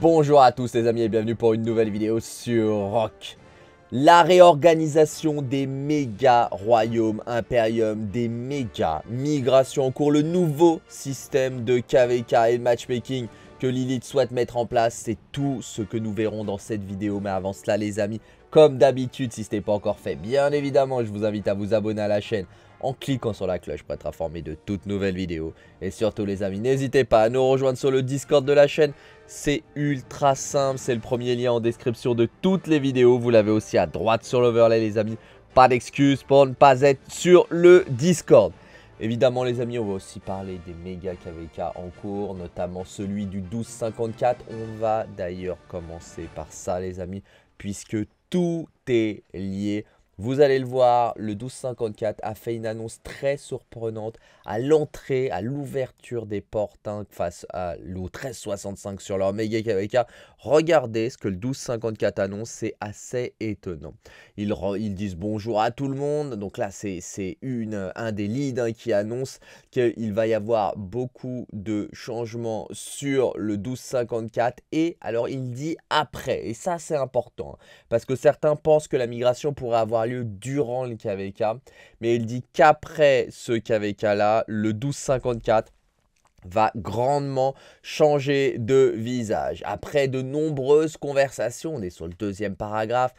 Bonjour à tous les amis et bienvenue pour une nouvelle vidéo sur Rock. La réorganisation des méga royaumes impériums, des méga migrations en cours, le nouveau système de KVK et de matchmaking que Lilith souhaite mettre en place. C'est tout ce que nous verrons dans cette vidéo. Mais avant cela, les amis, comme d'habitude, si ce n'est pas encore fait, bien évidemment, je vous invite à vous abonner à la chaîne en cliquant sur la cloche pour être informé de toutes nouvelles vidéos. Et surtout les amis, n'hésitez pas à nous rejoindre sur le Discord de la chaîne. C'est ultra simple, c'est le premier lien en description de toutes les vidéos. Vous l'avez aussi à droite sur l'overlay les amis. Pas d'excuse pour ne pas être sur le Discord. Évidemment les amis, on va aussi parler des méga KVK en cours, notamment celui du 1254. On va d'ailleurs commencer par ça les amis, puisque tout est lié. Vous allez le voir, le 1254 a fait une annonce très surprenante à l'entrée, à l'ouverture des portes hein, face à lo 1365 sur leur méga Regardez ce que le 1254 annonce, c'est assez étonnant. Ils, ils, disent bonjour à tout le monde. Donc là, c'est un des leads hein, qui annonce qu'il va y avoir beaucoup de changements sur le 1254. Et alors, il dit après. Et ça, c'est important. Hein, parce que certains pensent que la migration pourrait avoir lieu durant le KVK, mais il dit qu'après ce KVK-là, le 1254, va grandement changer de visage. Après de nombreuses conversations, on est sur le deuxième paragraphe,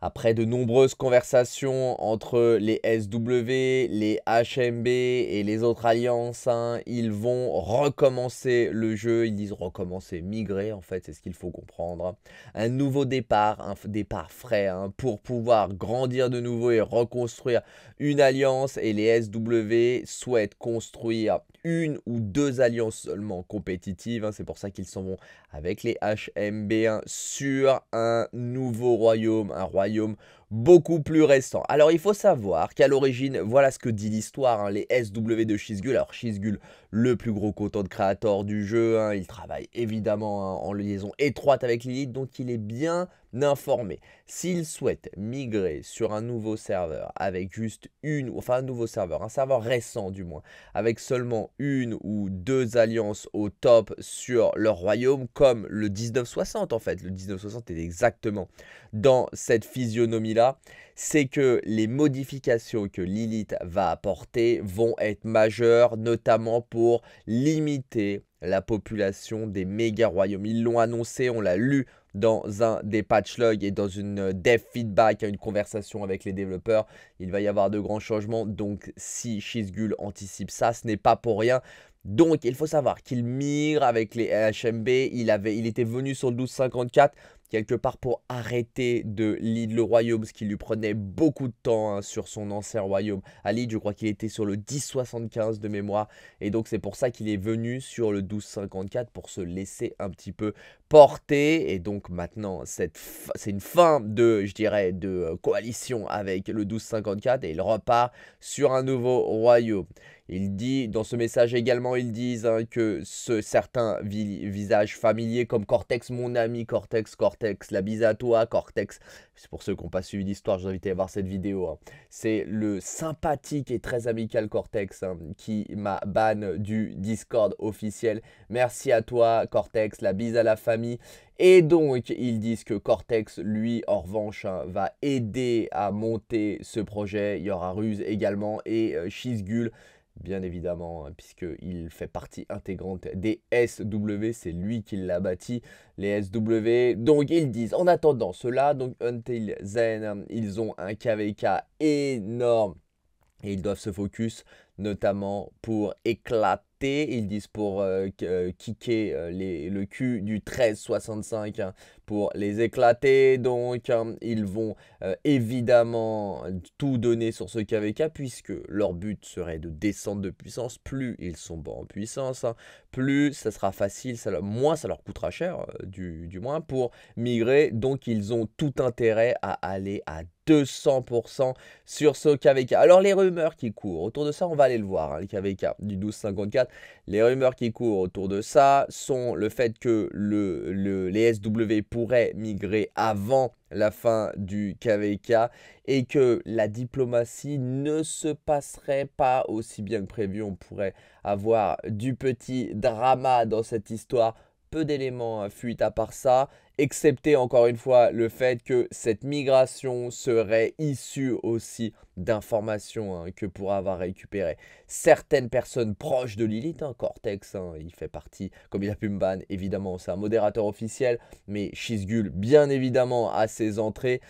après de nombreuses conversations entre les SW, les HMB et les autres alliances, hein, ils vont recommencer le jeu. Ils disent recommencer, migrer en fait, c'est ce qu'il faut comprendre. Un nouveau départ, un départ frais hein, pour pouvoir grandir de nouveau et reconstruire une alliance. Et les SW souhaitent construire une ou deux alliances seulement compétitives. Hein, c'est pour ça qu'ils s'en vont avec les HMB1 sur un nouveau royaume, un royaume beaucoup plus récent. Alors il faut savoir qu'à l'origine, voilà ce que dit l'histoire, hein, les SW de Shizgul. Alors Shizgul, le plus gros content de créateur du jeu, hein. il travaille évidemment hein, en liaison étroite avec Lilith, donc il est bien informé. S'il souhaite migrer sur un nouveau serveur avec juste une, enfin un nouveau serveur, un serveur récent du moins, avec seulement une ou deux alliances au top sur leur royaume, comme le 1960 en fait, le 1960 est exactement dans cette physionomie c'est que les modifications que Lilith va apporter vont être majeures, notamment pour limiter la population des méga royaumes. Ils l'ont annoncé, on l'a lu dans un des patch logs et dans une euh, dev feedback, une conversation avec les développeurs. Il va y avoir de grands changements, donc si Shizgul anticipe ça, ce n'est pas pour rien. Donc il faut savoir qu'il mire avec les HMB, il, avait, il était venu sur le 1254, quelque part pour arrêter de lead le royaume, ce qui lui prenait beaucoup de temps hein, sur son ancien royaume. À lead, je crois qu'il était sur le 1075 de mémoire, et donc c'est pour ça qu'il est venu sur le 1254 pour se laisser un petit peu porter, et donc maintenant c'est une fin de, je dirais, de euh, coalition avec le 1254, et il repart sur un nouveau royaume. Il dit, dans ce message également, ils disent hein, que ce, certains visages familiers comme Cortex, mon ami, Cortex, Cortex, cortex, la bise à toi, cortex. C'est pour ceux qui n'ont pas suivi l'histoire, je vous invite à voir cette vidéo. Hein. C'est le sympathique et très amical cortex hein, qui m'a ban du Discord officiel. Merci à toi, cortex, la bise à la famille. Et donc, ils disent que Cortex, lui, en revanche, hein, va aider à monter ce projet. Il y aura Ruse également et euh, Shizgul bien évidemment, hein, puisqu'il fait partie intégrante des SW, c'est lui qui l'a bâti, les SW. Donc ils disent, en attendant cela, donc Until Zen, ils ont un KVK énorme et ils doivent se focus notamment pour éclater ils disent pour euh, euh, kicker euh, les, le cul du 1365 65 hein, pour les éclater. Donc hein, ils vont évidemment tout donner sur ce KVK puisque leur but serait de descendre de puissance. Plus ils sont bons en puissance, hein, plus ça sera facile, ça, moins ça leur coûtera cher du, moins pour migrer. Donc ils ont tout intérêt à aller à 200% sur ce KVK. Alors les rumeurs qui courent, autour de ça on va aller le voir, le KVK du 1254, les rumeurs qui courent autour de ça sont le fait que les SW pourraient migrer avant la fin du KVK et que la diplomatie ne se passerait pas aussi bien que prévu. On pourrait avoir du petit drama dans cette histoire. Peu d'éléments hein, fuite à part ça excepté encore une fois le fait que cette migration serait issue aussi d'informations hein, que pourraient avoir récupéré certaines personnes proches de Lilith, hein, Cortex, hein, il fait partie, comme il a pu évidemment, c'est un modérateur officiel, mais Shizgul, bien évidemment, à ses entrées.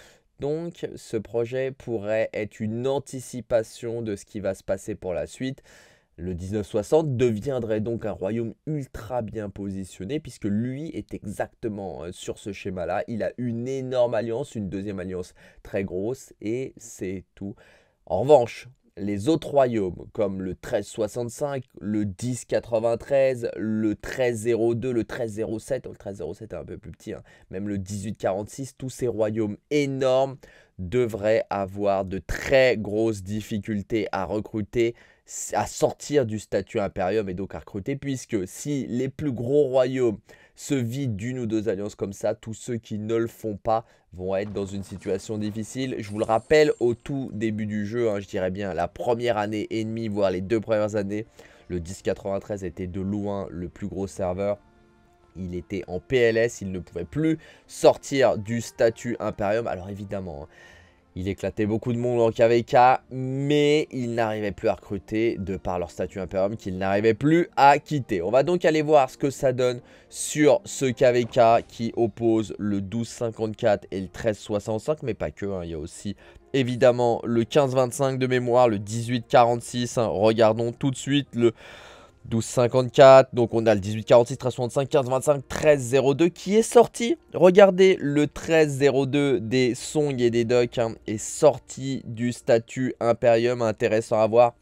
Donc, ce projet pourrait être une anticipation de ce qui va se passer pour la suite. Le 1960 deviendrait donc un royaume ultra bien positionné puisque lui est exactement euh, sur ce schéma-là. Il a une énorme alliance, une deuxième alliance très grosse et c'est tout. En revanche, les autres royaumes comme le 1365, le 1093, le 1302, le 1307, le 1307 est un peu plus petit, hein, même le 1846, tous ces royaumes énormes devraient avoir de très grosses difficultés à recruter à sortir du statut impérium et donc à recruter, puisque si les plus gros royaumes se vident d'une ou deux alliances comme ça, tous ceux qui ne le font pas vont être dans une situation difficile. Je vous le rappelle, au tout début du jeu, hein, je dirais bien la première année et demie, voire les deux premières années, le 1093 était de loin le plus gros serveur. Il était en PLS, il ne pouvait plus sortir du statut impérium Alors évidemment, hein, il éclatait beaucoup de monde en KVK, mais il n'arrivait plus à recruter de par leur statut impérium qu'il n'arrivait plus à quitter. On va donc aller voir ce que ça donne sur ce KVK qui oppose le 1254 et le 1365, mais pas que, hein. il y a aussi évidemment le 15-25 de mémoire, le 18-46. Hein. regardons tout de suite le... 12,54, donc on a le 18,46, 13,65, 15,25, 13,02 qui est sorti. Regardez, le 13,02 des Song et des Docs hein, est sorti du statut Imperium, intéressant à voir.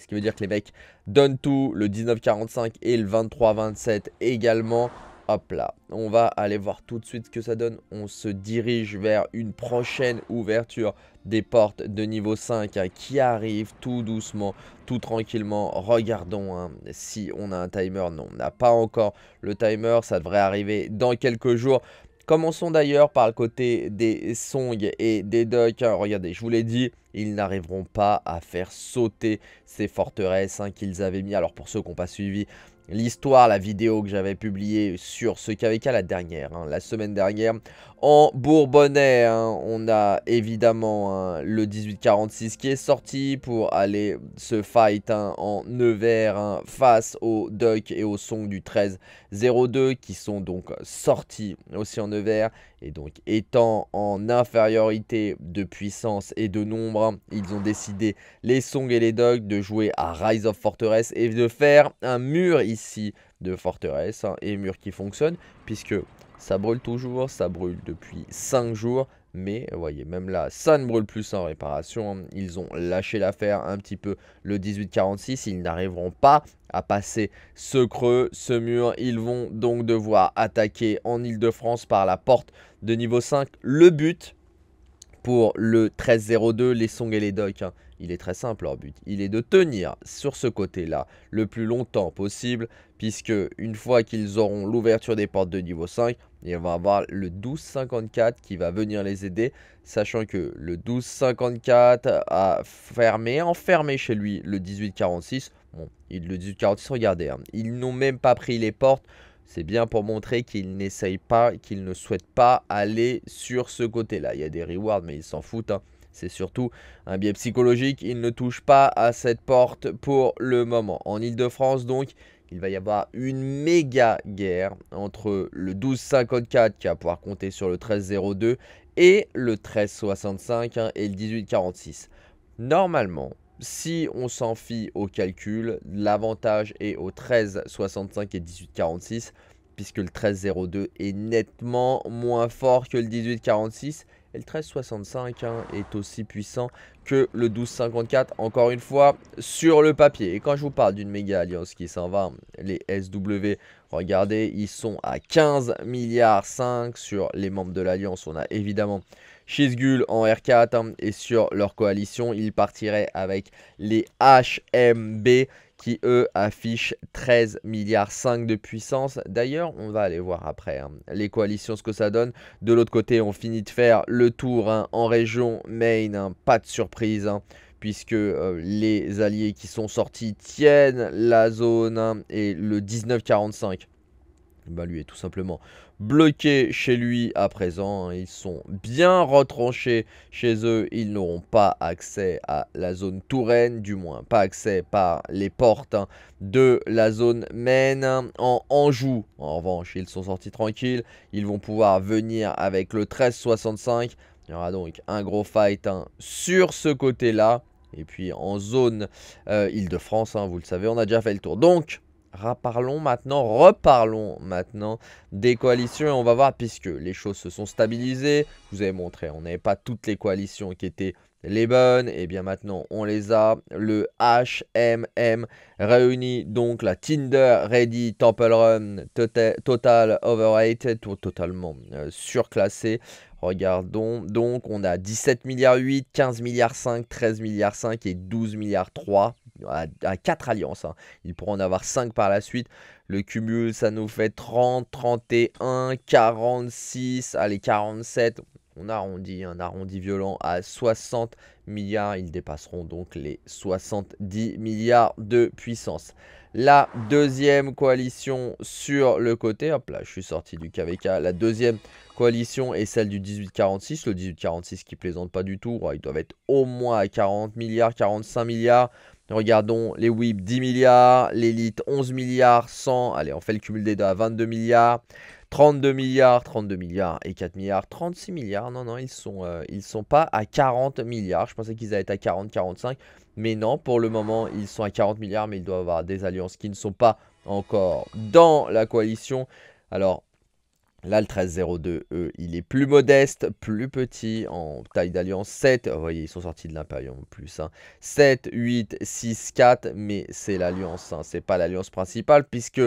Ce qui veut dire que les mecs donnent tout, le 19,45 et le 23,27 également. Hop là, on va aller voir tout de suite ce que ça donne. On se dirige vers une prochaine ouverture des portes de niveau 5 hein, qui arrive tout doucement, tout tranquillement. Regardons hein, si on a un timer. Non, on n'a pas encore le timer. Ça devrait arriver dans quelques jours. Commençons d'ailleurs par le côté des songs et des docks. Hein. regardez, je vous l'ai dit, ils n'arriveront pas à faire sauter ces forteresses hein, qu'ils avaient mis. Alors pour ceux qui n'ont pas suivi l'histoire, la vidéo que j'avais publiée sur ce KVK la dernière, hein, la semaine dernière, en Bourbonnais, hein, on a évidemment le 1846 qui est sorti pour aller se fight en Nevers face au Duck et au Song du 1302 qui sont donc sortis aussi en Nevers et donc, étant en infériorité de puissance et de nombre, hein, ils ont décidé, les Song et les Dog de jouer à Rise of Fortress et de faire un mur ici de forteresse, hein, et mur qui fonctionne, puisque ça brûle toujours, ça brûle depuis 5 jours, mais vous euh, voyez, même là, ça ne brûle plus en réparation. Ils ont lâché l'affaire un petit peu le 18-46. Ils n'arriveront pas à passer ce creux, ce mur. Ils vont donc devoir attaquer en Ile-de-France par la porte de niveau 5. Le but pour le 13-02, les Song et les Docs. Hein, il est très simple leur but. Il est de tenir sur ce côté-là le plus longtemps possible, puisque une fois qu'ils auront l'ouverture des portes de niveau 5, il va avoir le 12-54 qui va venir les aider, sachant que le 12-54 a fermé, enfermé chez lui le 1846. Bon, le 18-46 regardez, hein, ils n'ont même pas pris les portes. C'est bien pour montrer qu'ils n'essayent pas, qu'ils ne souhaitent pas aller sur ce côté-là. Il y a des rewards, mais ils s'en foutent. Hein. C'est surtout un biais psychologique. Il ne touche pas à cette porte pour le moment. En Ile-de-France, donc, il va y avoir une méga guerre entre le 1254 qui va pouvoir compter sur le 1302 et le 1365 hein, et le 1846. Normalement, si on s'en fie au calcul, l'avantage est au 1365 et 1846 puisque le 1302 est nettement moins fort que le 1846 et le 1365 est aussi puissant que le 1254, encore une fois, sur le papier. Et quand je vous parle d'une méga alliance qui s'en va, les SW, regardez, ils sont à 15 milliards 5 sur les membres de l'alliance. On a évidemment Shizgul en R4 hein, et sur leur coalition, ils partiraient avec les HMB qui eux affichent 13 milliards 5 de puissance. D'ailleurs, on va aller voir après hein, les coalitions, ce que ça donne. De l'autre côté, on finit de faire le tour hein, en région main. Hein, pas de surprise. puisque euh, les alliés qui sont sortis tiennent la zone et le 1945 bah lui est tout simplement bloqués chez lui à présent. Ils sont bien retranchés chez eux. Ils n'auront pas accès à la zone Touraine, du moins pas accès par les portes de la zone Maine. En Anjou, en revanche, ils sont sortis tranquilles. Ils vont pouvoir venir avec le 1365. Il y aura donc un gros fight hein, sur ce côté-là. Et puis en zone euh, Île-de-France, hein, vous le savez, on a déjà fait le tour. Donc, Reparlons maintenant, reparlons maintenant des coalitions et on va voir puisque les choses se sont stabilisées. vous avez montré, on n'avait pas toutes les coalitions qui étaient les bonnes. Et eh bien maintenant, on les a. Le HMM réunit donc la Tinder, Ready, Temple Run, tota-, Total, Overrated, totalement euh, surclassé. Regardons, donc on a 17 milliards 8, 15 milliards 5, 13 milliards 5 et 12 milliards 3 à, 4 alliances. ils hein. Il pourra en avoir 5 par la suite. Le cumul, ça nous fait 30, 31, 46, allez 47. On arrondit, un arrondi violent à 60 milliards. Ils dépasseront donc les 70 milliards de puissance. La deuxième coalition sur le côté, hop là, je suis sorti du KVK. La deuxième coalition est celle du 1846. Le 1846 qui plaisante pas du tout. Oh, ils doivent être au moins à 40 milliards, 45 milliards. Regardons les WIP 10 milliards, l'élite 11 milliards, 100, allez on fait le cumul des deux à 22 milliards, 32 milliards, 32 milliards et 4 milliards, 36 milliards, non non ils sont, euh, ils sont pas à 40 milliards, je pensais qu'ils allaient être à 40, 45, mais non pour le moment ils sont à 40 milliards mais ils doivent avoir des alliances qui ne sont pas encore dans la coalition. Alors Là, le 1302E, il est plus modeste, plus petit, en taille d'alliance 7. Vous voyez, ils sont sortis de l'Imperium plus. 7, 8, 6, 4, mais c'est l'alliance. Hein. Ce n'est pas l'alliance principale, puisque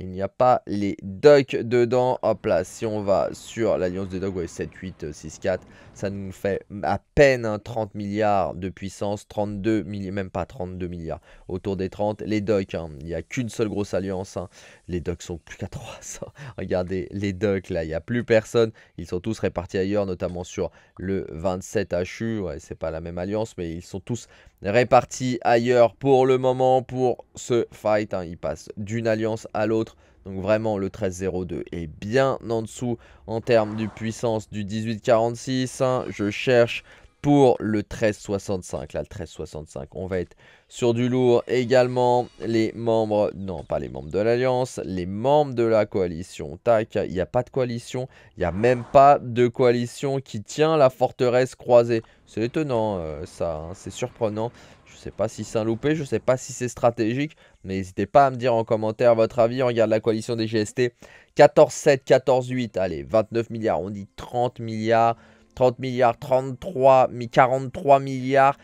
il n'y a pas les ducks dedans. Hop là, si on va sur l'alliance des dogs, ouais, 7, 8, 6, 4, ça nous fait à peine 30 hein, milliards de puissance, 32 milliards, même pas 32 milliards, autour des 30. Les ducks, hein, il n'y a qu'une seule grosse alliance. Hein. Les ducks sont plus qu'à 300. Regardez, les ducks, là, il n'y a plus personne. Ils sont tous répartis ailleurs, notamment sur le 27 HU. Ouais, c'est pas la même alliance, mais ils sont tous Réparti ailleurs pour le moment pour ce fight. Hein. Il passe d'une alliance à l'autre. Donc vraiment le 13-02 est bien en dessous en termes de puissance du 18-46. Hein. Je cherche pour le 1365. Là, le 1365, on va être sur du lourd également. Les membres, non, pas les membres de l'Alliance, les membres de la coalition. Tac, il n'y a pas de coalition. Il n'y a même pas de coalition qui tient la forteresse croisée. C'est étonnant, euh, ça, hein, c'est surprenant. Je ne sais pas si c'est un loupé, je ne sais pas si c'est stratégique. Mais n'hésitez pas à me dire en commentaire votre avis. On regarde la coalition des GST. 14-7, 14-8, allez, 29 milliards, on dit 30 milliards. 30 milliards, 33, 43 milliards.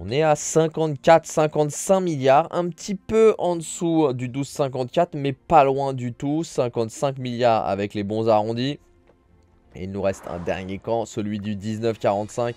On est à 54, 55 milliards, un petit peu en dessous du 12,54, mais pas loin du tout. 55 milliards avec les bons arrondis. Et il nous reste un dernier camp, celui du 19,45.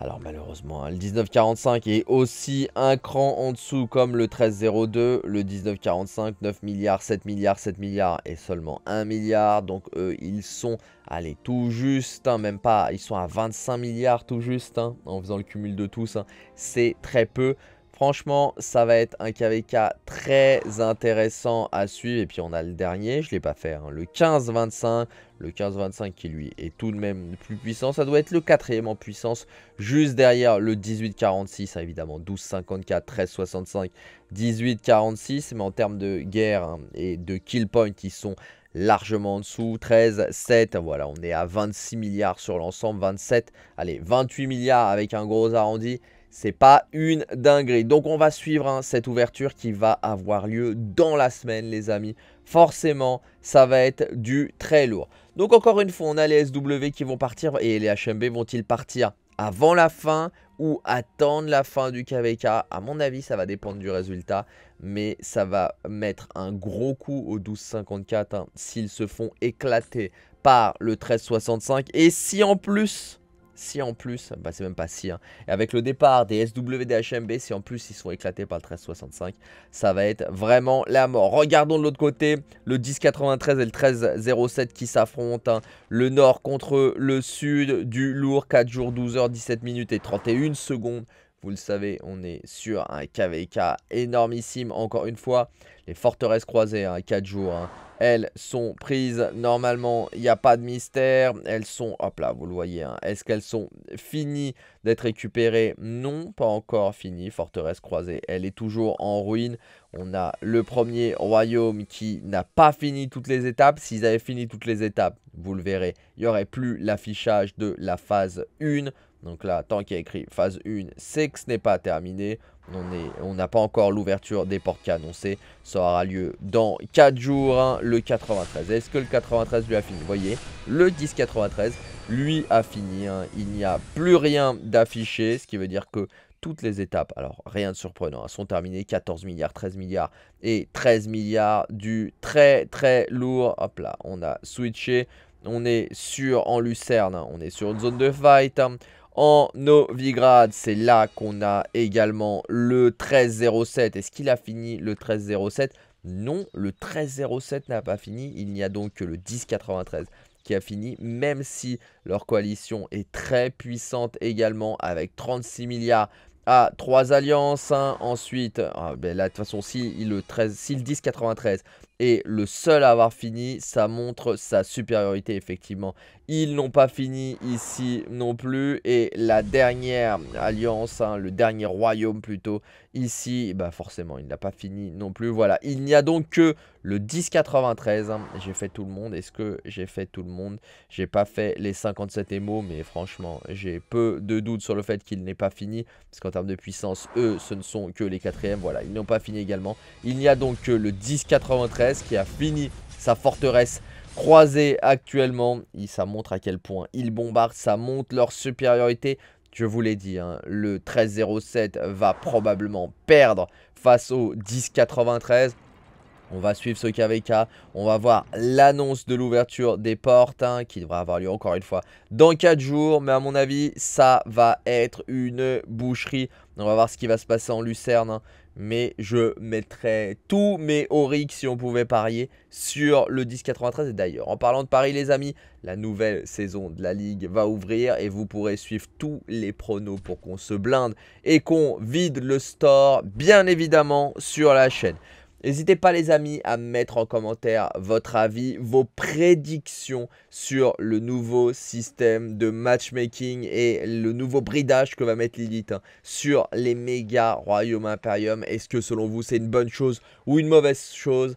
Alors malheureusement, hein, le 1945 est aussi un cran en dessous comme le 1302, le 1945, 9 milliards, 7 milliards, 7 milliards et seulement 1 milliard. Donc eux, ils sont, allez, tout juste, hein, même pas, ils sont à 25 milliards tout juste hein, en faisant le cumul de tous. C'est très peu. Franchement, ça va être un KVK très intéressant à suivre. Et puis, on a le dernier, je ne l'ai pas fait, hein. le 15-25. Le 15-25 qui, lui, est tout de même plus puissant. Ça doit être le quatrième en puissance, juste derrière le 18-46, évidemment. 12-54, 13-65, 18-46. Mais en termes de guerre hein, et de kill point, qui sont largement en dessous, 13, 7, voilà, on est à 26 milliards sur l'ensemble, 27, allez, 28 milliards avec un gros arrondi, c'est pas une dinguerie. Donc on va suivre hein, cette ouverture qui va avoir lieu dans la semaine, les amis. Forcément, ça va être du très lourd. Donc encore une fois, on a les SW qui vont partir et les HMB vont-ils partir avant la fin ou attendre la fin du KVK À mon avis, ça va dépendre du résultat, mais ça va mettre un gros coup au 12,54 hein, s'ils se font éclater par le 13,65. Et si en plus si en plus, bah, c'est même pas si, hein. et avec le départ des SWDHMB, si en plus ils sont éclatés par le 1365, ça va être vraiment la mort. Regardons de l'autre côté, le 1093 et le 1307 qui s'affrontent, hein. le nord contre le sud, du lourd, 4 jours, 12 h 17 minutes et 31 secondes, vous le savez, on est sur un KVK énormissime. Encore une fois, les forteresses croisées, 4 hein, jours, hein, elles sont prises. Normalement, il n'y a pas de mystère. Elles sont, hop là, vous le voyez, hein. est-ce qu'elles sont finies d'être récupérées Non, pas encore finies. Forteresse croisée, elle est toujours en ruine. On a le premier royaume qui n'a pas fini toutes les étapes. S'ils avaient fini toutes les étapes, vous le verrez, il n'y aurait plus l'affichage de la phase 1. Donc là, tant qu'il y a écrit phase 1, c'est que ce n'est pas terminé. On n'a on pas encore l'ouverture des portes qui est annoncée. Ça aura lieu dans 4 jours, hein. le 93. Est-ce que le 93 lui a fini Vous voyez, le 10-93, lui a fini. Hein. Il n'y a plus rien d'affiché, ce qui veut dire que toutes les étapes, alors rien de surprenant, hein, sont terminées. 14 milliards, 13 milliards et 13 milliards du très très lourd. Hop là, on a switché. On est sur en Lucerne, on est sur une zone de fight. En Novigrad, c'est là qu'on a également le 1307. Est-ce qu'il a fini le 1307 Non, le 1307 n'a pas fini. Il n'y a donc que le 1093 qui a fini, même si leur coalition est très puissante également avec 36 milliards à ah, 3 alliances. Hein. Ensuite, ah, ben là, de toute façon, si le, 13, si 10 93 est le seul à avoir fini, ça montre sa supériorité, effectivement. Ils n'ont pas fini ici non plus. Et la dernière alliance, hein, le dernier royaume plutôt, Ici, bah forcément, il n'a pas fini non plus. Voilà, il n'y a donc que le 10,93. J'ai fait tout le monde. Est-ce que j'ai fait tout le monde J'ai pas fait les 57 émaux, mais franchement, j'ai peu de doutes sur le fait qu'il n'est pas fini. Parce qu'en termes de puissance, eux, ce ne sont que les quatrièmes. Voilà, ils n'ont pas fini également. Il n'y a donc que le 10,93 qui a fini sa forteresse croisée actuellement. ça montre à quel point ils bombardent, ça montre leur supériorité je vous l'ai dit, hein, le 1307 va probablement perdre face au 1093. On va suivre ce KVK, on va voir l'annonce de l'ouverture des portes hein, qui devrait avoir lieu encore une fois dans 4 jours. Mais à mon avis, ça va être une boucherie. On va voir ce qui va se passer en Lucerne. Hein mais je mettrais tous mes oriques si on pouvait parier sur le 10-93. Et d'ailleurs, en parlant de Paris, les amis, la nouvelle saison de la Ligue va ouvrir et vous pourrez suivre tous les pronos pour qu'on se blinde et qu'on vide le store, bien évidemment, sur la chaîne. N'hésitez pas les amis à mettre en commentaire votre avis, vos prédictions sur le nouveau système de matchmaking et le nouveau bridage que va mettre Lilith hein, sur les méga royaumes imperium. Est-ce que selon vous c'est une bonne chose ou une mauvaise chose